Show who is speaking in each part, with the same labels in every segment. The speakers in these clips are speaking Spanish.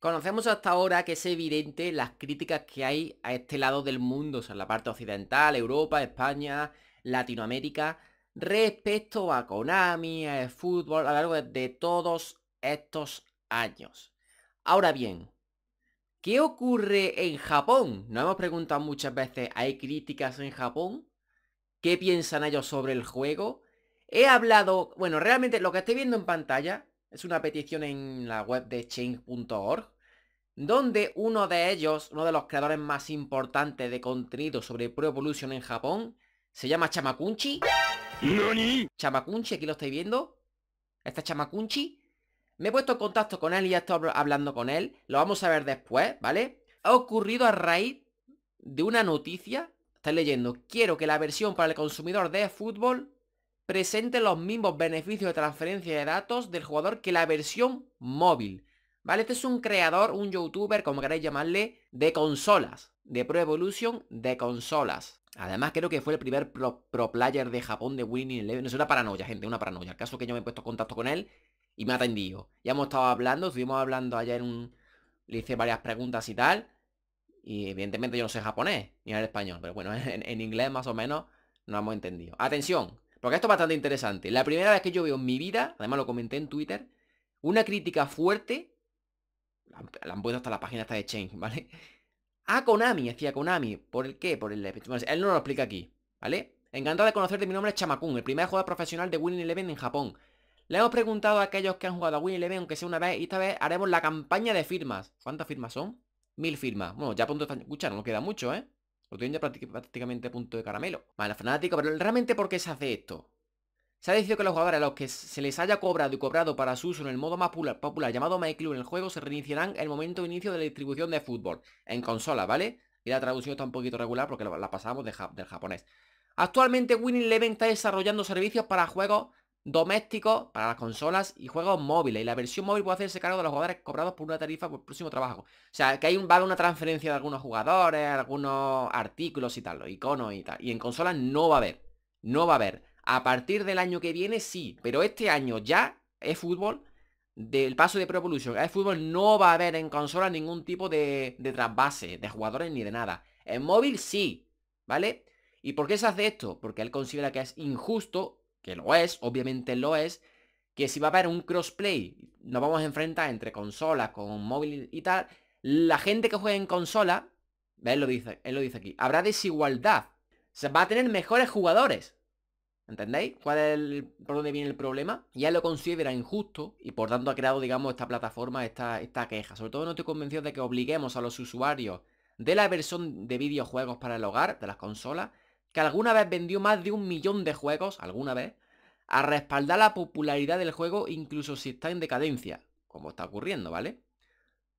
Speaker 1: Conocemos hasta ahora que es evidente las críticas que hay a este lado del mundo, o sea, la parte occidental, Europa, España, Latinoamérica, respecto a Konami, a fútbol, a lo largo de todos estos años. Ahora bien, ¿qué ocurre en Japón? Nos hemos preguntado muchas veces, ¿hay críticas en Japón? ¿Qué piensan ellos sobre el juego? He hablado, bueno, realmente lo que estoy viendo en pantalla es una petición en la web de change.org, donde uno de ellos, uno de los creadores más importantes de contenido sobre Pro Evolution en Japón, se llama Chamakunchi. ¿Nani? Chamakunchi, aquí lo estáis viendo. está es Chamakunchi. Me he puesto en contacto con él y ya estoy hablando con él. Lo vamos a ver después, ¿vale? Ha ocurrido a raíz de una noticia. Estáis leyendo. Quiero que la versión para el consumidor de fútbol presente los mismos beneficios de transferencia de datos del jugador que la versión móvil. ¿Vale? Este es un creador, un youtuber, como queráis llamarle, de consolas. De Pro Evolution de consolas. Además creo que fue el primer pro, player de Japón de Winning Eleven. Es una paranoia, gente, una paranoia. El caso es que yo me he puesto en contacto con él y me ha atendido. Ya hemos estado hablando, estuvimos hablando ayer un... Le hice varias preguntas y tal. Y evidentemente yo no sé japonés, ni en español. Pero bueno, en, en inglés más o menos no hemos entendido. Atención, porque esto es bastante interesante. La primera vez que yo veo en mi vida, además lo comenté en Twitter, una crítica fuerte, la han puesto hasta la página de Change, ¿vale? A Konami, decía Konami. ¿Por el qué? Por el... él no lo explica aquí, ¿vale? Encantado de conocerte, mi nombre es Chamakun, el primer jugador profesional de Winning Eleven en Japón. Le hemos preguntado a aquellos que han jugado a Winning Eleven, aunque sea una vez, y esta vez haremos la campaña de firmas. ¿Cuántas firmas son? Mil firmas. Bueno, ya pronto están... Escucha, no queda mucho, ¿eh? Lo tienen prácticamente a punto de caramelo. Vale, fanático, pero realmente ¿por qué se hace esto? Se ha decidido que los jugadores a los que se les haya cobrado y cobrado para su uso en el modo más popular, llamado My en el juego se reiniciarán el momento de inicio de la distribución de fútbol en consola, ¿vale? Y la traducción está un poquito regular porque la pasamos del japonés. Actualmente Winning Eleven está desarrollando servicios para juegos domésticos para las consolas y juegos móviles. Y la versión móvil puede hacerse cargo de los jugadores cobrados por una tarifa por el próximo trabajo. O sea, que hay un, va a una transferencia de algunos jugadores, algunos artículos y tal, los iconos y tal. Y en consolas no va a haber. No va a haber. A partir del año que viene sí, pero este año ya es fútbol. Del paso de Pro Evolution Es fútbol no va a haber en consola ningún tipo de, de trasvase, de jugadores ni de nada. En móvil sí, ¿vale? ¿Y por qué se hace esto? Porque él considera que es injusto que lo es, obviamente lo es, que si va a haber un crossplay, nos vamos a enfrentar entre consolas con móvil y tal, la gente que juega en consola, él lo dice, él lo dice aquí, habrá desigualdad, se va a tener mejores jugadores. ¿Entendéis? ¿Cuál es el, por dónde viene el problema? Ya lo considera injusto y por tanto ha creado, digamos, esta plataforma, esta, esta queja. Sobre todo no estoy convencido de que obliguemos a los usuarios de la versión de videojuegos para el hogar, de las consolas, que alguna vez vendió más de un millón de juegos, alguna vez, a respaldar la popularidad del juego incluso si está en decadencia, como está ocurriendo, ¿vale?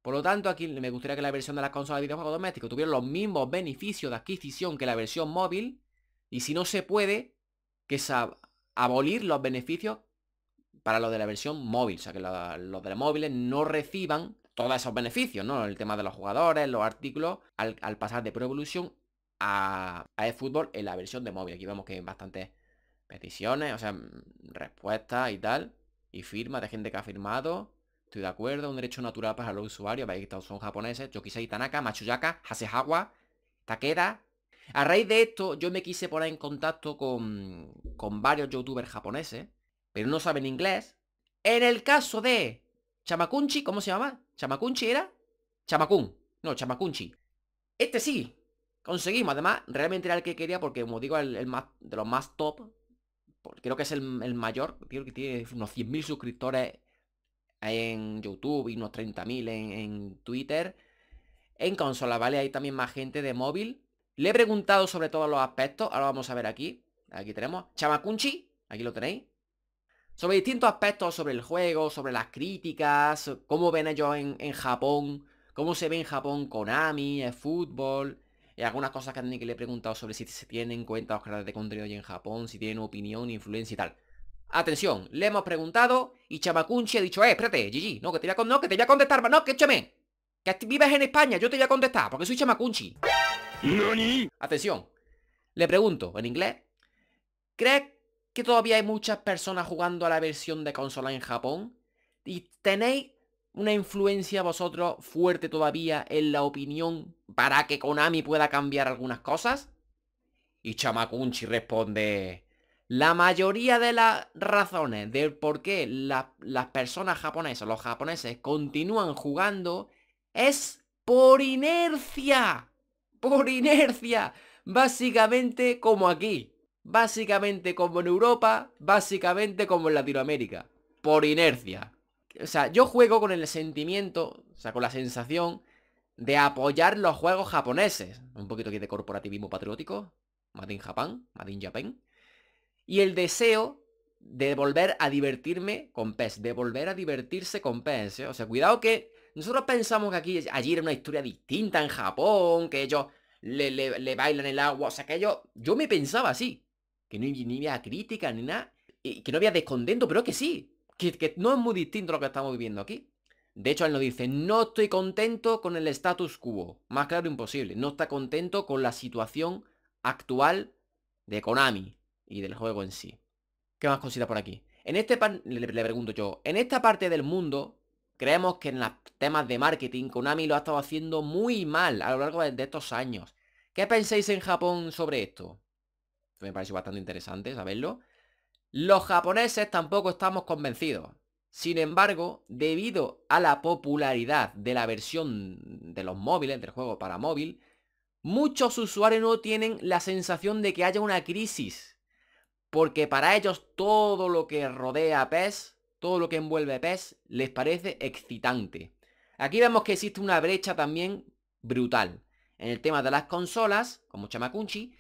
Speaker 1: Por lo tanto, aquí me gustaría que la versión de las consolas de videojuegos domésticos tuviera los mismos beneficios de adquisición que la versión móvil, y si no se puede, que se abolir los beneficios para los de la versión móvil, o sea, que los de los móviles no reciban todos esos beneficios, ¿no? El tema de los jugadores, los artículos, al, al pasar de Pro Evolution a, a fútbol en la versión de móvil. Aquí vemos que hay bastantes peticiones, o sea, mm, respuestas y tal. Y firma de gente que ha firmado. Estoy de acuerdo, un derecho natural para los usuarios. Veis que todos son japoneses. Yokisei Itanaka Machuyaka, Hasehawa, Takeda. A raíz de esto, yo me quise poner en contacto con, con varios youtubers japoneses, pero no saben inglés. En el caso de Chamakunchi, ¿cómo se llama? ¿Chamakunchi era? Chamakun. No, Chamakunchi. Este sí, Conseguimos, además, realmente era el que quería porque, como digo, el, más, de los más top, creo que es el, mayor, creo que tiene unos 100.000 suscriptores en YouTube y unos 30.000 en, Twitter, en consola, ¿vale? Hay también más gente de móvil. Le he preguntado sobre todos los aspectos, ahora vamos a ver aquí, aquí tenemos, Chamakunchi, aquí lo tenéis, sobre distintos aspectos, sobre el juego, sobre las críticas, cómo ven ellos en, en Japón, cómo se ve en Japón Konami, el fútbol, y eh, algunas cosas que a le he preguntado sobre si se tienen en cuenta los creadores de contenido en Japón, si tienen opinión, influencia y tal. Atención, le hemos preguntado y Chamacunchi ha dicho, eh, espérate, GG, no, que te voy a, no, que te contestar, no, que échame. Que vives en España, yo te voy a contestar, porque soy Chamacunchi. Atención, le pregunto en inglés, ¿crees que todavía hay muchas personas jugando a la versión de consola en Japón? ¿Y tenéis una influencia vosotros fuerte todavía en la opinión para que Konami pueda cambiar algunas cosas? Y Chamakunchi responde, la mayoría de las razones del por qué las personas japonesas, los japoneses, continúan jugando es por inercia. Por inercia. Básicamente como aquí. Básicamente como en Europa. Básicamente como en Latinoamérica. Por inercia. O sea, yo juego con el sentimiento, o sea, con la sensación de apoyar los juegos japoneses. Un poquito aquí de corporativismo patriótico. Madin Japan, Madin Japan. Y el deseo de volver a divertirme con PES, de volver a divertirse con PES. ¿eh? O sea, cuidado que nosotros pensamos que aquí, allí era una historia distinta en Japón, que ellos le, bailan el agua, o sea, que yo yo me pensaba así, que no, había crítica ni nada, y que no había descontento, pero que sí que, no es muy distinto a lo que estamos viviendo aquí. De hecho, él nos dice, no estoy contento con el status quo. Más claro imposible. No está contento con la situación actual de Konami y del juego en sí. ¿Qué más considera por aquí? En este le, pregunto yo, en esta parte del mundo, creemos que en los temas de marketing Konami lo ha estado haciendo muy mal a lo largo de, de estos años. ¿Qué pensáis en Japón sobre esto? Me parece bastante interesante saberlo. Los japoneses tampoco estamos convencidos. Sin embargo, debido a la popularidad de la versión de los móviles, del juego para móvil, muchos usuarios no tienen la sensación de que haya una crisis. Porque para ellos todo lo que rodea a PES, todo lo que envuelve a PES, les parece excitante. Aquí vemos que existe una brecha también brutal en el tema de las consolas, como Kunchi,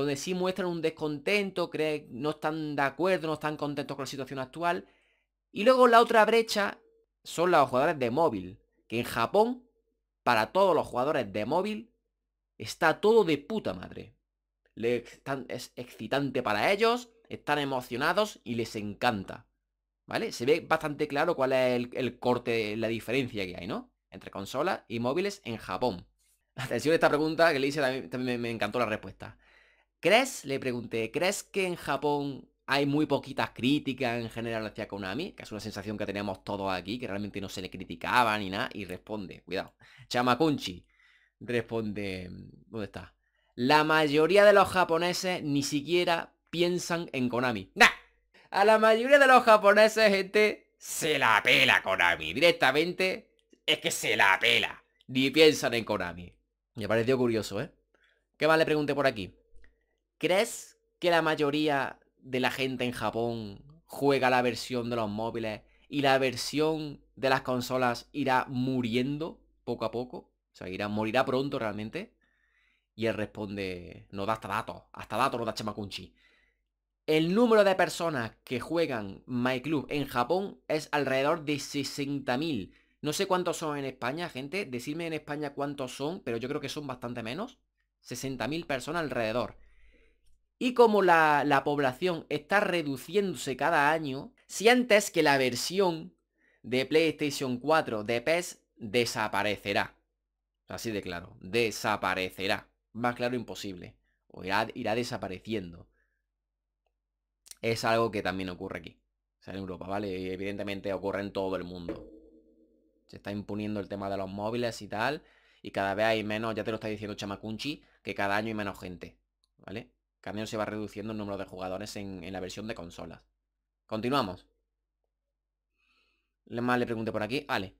Speaker 1: donde sí muestran un descontento, creen, no están de acuerdo, no están contentos con la situación actual. Y luego la otra brecha son los jugadores de móvil, que en Japón, para todos los jugadores de móvil, está todo de puta madre. es excitante para ellos, están emocionados y les encanta. ¿Vale? Se ve bastante claro cuál es el, corte, la diferencia que hay, ¿no? Entre consolas y móviles en Japón. Atención a esta pregunta que le hice, también me encantó la respuesta. ¿Crees? Le pregunté, ¿crees que en Japón hay muy poquitas críticas en general hacia Konami? Que es una sensación que tenemos todos aquí, que realmente no se le criticaba ni nada. Y responde, cuidado. Kunchi responde, ¿dónde está? La mayoría de los japoneses ni siquiera piensan en Konami. ¡Nah! A la mayoría de los japoneses, gente, se la pela Konami. Directamente es que se la pela. Ni piensan en Konami. Me pareció curioso, ¿eh? ¿Qué más le pregunté por aquí? ¿Crees que la mayoría de la gente en Japón juega la versión de los móviles y la versión de las consolas irá muriendo poco a poco? O sea, irá, morirá pronto realmente. Y él responde, no da hasta datos, hasta datos no da chamacunchi. El número de personas que juegan MyClub en Japón es alrededor de 60.000. No sé cuántos son en España, gente. Decidme en España cuántos son, pero yo creo que son bastante menos. 60.000 personas alrededor. Y como la, la población está reduciéndose cada año, sientes que la versión de PlayStation 4 de PES desaparecerá. Así de claro, desaparecerá. Más claro imposible. O irá, irá desapareciendo. Es algo que también ocurre aquí. O sea, en Europa, ¿vale? Y evidentemente ocurre en todo el mundo. Se está imponiendo el tema de los móviles y tal. Y cada vez hay menos, ya te lo está diciendo Chamacunchi, que cada año hay menos gente. ¿Vale? también se va reduciendo el número de jugadores en, la versión de consolas. Continuamos. Más le pregunté por aquí. Vale.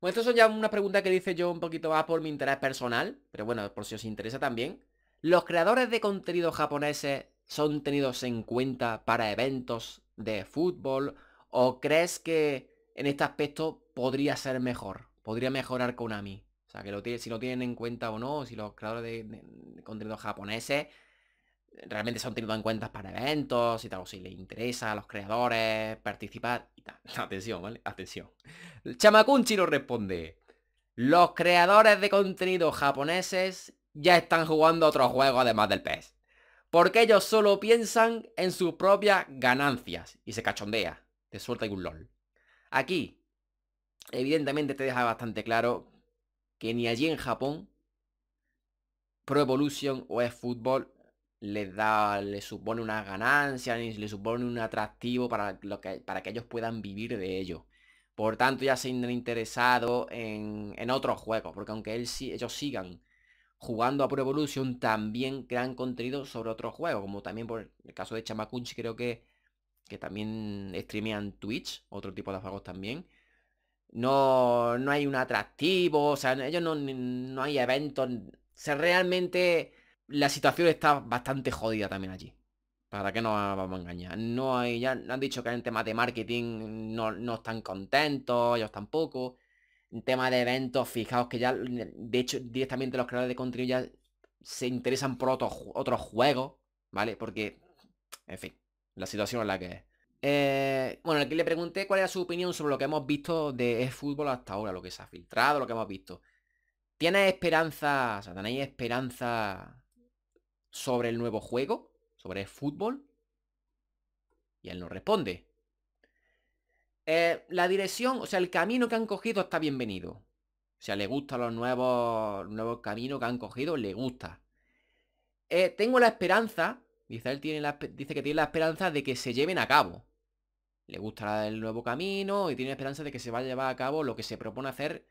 Speaker 1: Bueno, esto son ya una pregunta que dice yo un poquito más por mi interés personal, pero bueno, por si os interesa también. ¿Los creadores de contenido japoneses son tenidos en cuenta para eventos de fútbol? ¿O crees que en este aspecto podría ser mejor? ¿Podría mejorar Konami? O sea, que si lo tienen en cuenta o no, si los creadores de, contenido japoneses realmente se han tenido en cuenta para eventos y tal, o si le interesa a los creadores participar y tal. Atención, ¿vale? Atención. Chamacunchi nos responde. Los creadores de contenido japoneses ya están jugando otros juegos además del PES. Porque ellos solo piensan en sus propias ganancias y se cachondea. Te suelta y un LOL. Aquí, evidentemente te deja bastante claro que ni allí en Japón Pro Evolution o es fútbol les da, les supone una ganancia, ni les supone un atractivo para, lo que, para que ellos puedan vivir de ello. Por tanto, ya se han interesado en, en otros juegos, porque aunque él, ellos sigan jugando a Pro Evolution, también crean contenido sobre otros juegos, como también por el caso de Chamacunchi creo que, también streamean Twitch, otro tipo de juegos también. No, no hay un atractivo, o sea, ellos no, no hay eventos. Se sea, realmente la situación está bastante jodida también allí. ¿Para qué nos vamos a engañar? No hay, ya han dicho que en temas de marketing no, están contentos, ellos tampoco. En temas de eventos, fijaos que ya, de hecho, directamente los creadores de contenido ya se interesan por otros, juegos, ¿vale? Porque, en fin, la situación es la que es. Eh, bueno, aquí le pregunté cuál era su opinión sobre lo que hemos visto de fútbol hasta ahora, lo que se ha filtrado, lo que hemos visto. ¿Tiene esperanza, o sea, tenéis esperanza sobre el nuevo juego, sobre el fútbol. Y él no responde. Eh, la dirección, o sea, el camino que han cogido está bienvenido. O sea, le gustan los nuevos, nuevos caminos que han cogido, le gusta. Eh, tengo la esperanza, dice, él tiene la, dice que tiene la esperanza de que se lleven a cabo. Le gusta el nuevo camino y tiene esperanza de que se va a llevar a cabo lo que se propone hacer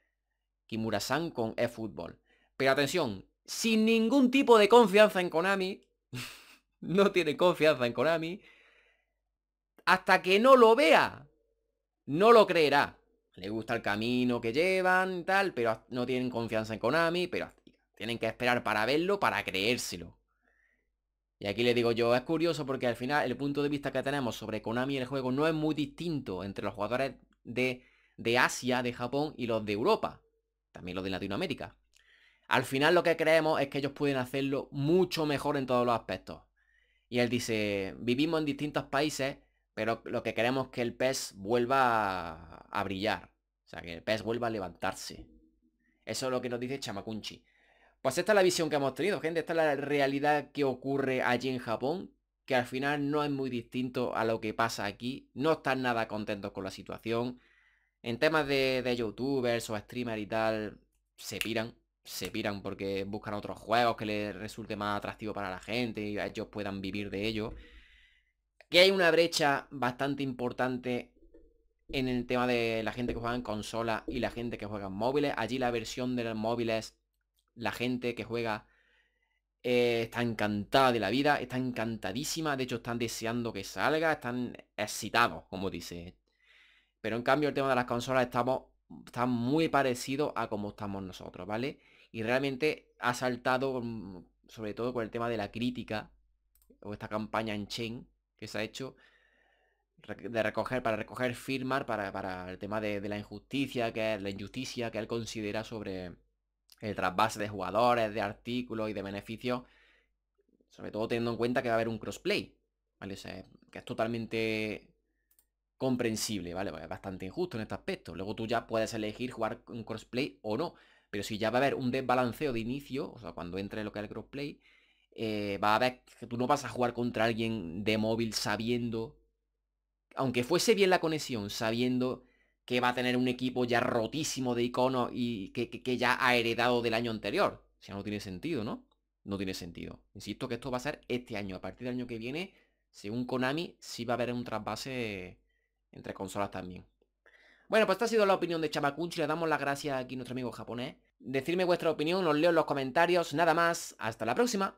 Speaker 1: Kimura-san con eFootball. Pero atención, sin ningún tipo de confianza en Konami. no tiene confianza en Konami. Hasta que no lo vea, no lo creerá. Le gusta el camino que llevan y tal, pero no tienen confianza en Konami, pero tienen que esperar para verlo, para creérselo. Y aquí le digo yo, es curioso porque al final el punto de vista que tenemos sobre Konami y el juego no es muy distinto entre los jugadores de Asia, de Japón y los de Europa. También los de Latinoamérica. Al final lo que creemos es que ellos pueden hacerlo mucho mejor en todos los aspectos. Y él dice, vivimos en distintos países, pero lo que queremos es que el pez vuelva a, brillar. O sea, que el pez vuelva a levantarse. Eso es lo que nos dice Chamacunchi. Pues esta es la visión que hemos tenido, gente. Esta es la realidad que ocurre allí en Japón, que al final no es muy distinto a lo que pasa aquí. No están nada contentos con la situación. En temas de, youtubers o streamers y tal, se piran se piran porque buscan otros juegos que les resulte más atractivo para la gente y ellos puedan vivir de ello. Que hay una brecha bastante importante en el tema de la gente que juega en consola y la gente que juega en móviles. Allí la versión de los móviles, la gente que juega eh, está encantada de la vida, está encantadísima, de hecho están deseando que salga, están excitados, como dice. Pero en cambio el tema de las consolas estamos, está muy parecido a como estamos nosotros, ¿vale? y realmente ha saltado sobre todo con el tema de la crítica o esta campaña en Chain que se ha hecho de recoger, para recoger firmar para, el tema de, la injusticia, que es la injusticia que él considera sobre el trasvase de jugadores, de artículos y de beneficios, sobre todo teniendo en cuenta que va a haber un crossplay, ¿vale? que es totalmente comprensible, ¿vale? Pues es bastante injusto en este aspecto. Luego tú ya puedes elegir jugar un crossplay o no. Pero si ya va a haber un desbalanceo de inicio, o sea, cuando entre lo que es el crossplay, eh, va a haber que tú no vas a jugar contra alguien de móvil sabiendo, aunque fuese bien la conexión, sabiendo que va a tener un equipo ya rotísimo de iconos y que, ya ha heredado del año anterior. O sea, no tiene sentido, ¿no? No tiene sentido. Insisto que esto va a ser este año. A partir del año que viene, según Konami, sí va a haber un trasvase entre consolas también. Bueno, pues esta ha sido la opinión de Chamacunchi. Le damos las gracias aquí a nuestro amigo japonés Decidme vuestra opinión, os leo en los comentarios, nada más, hasta la próxima.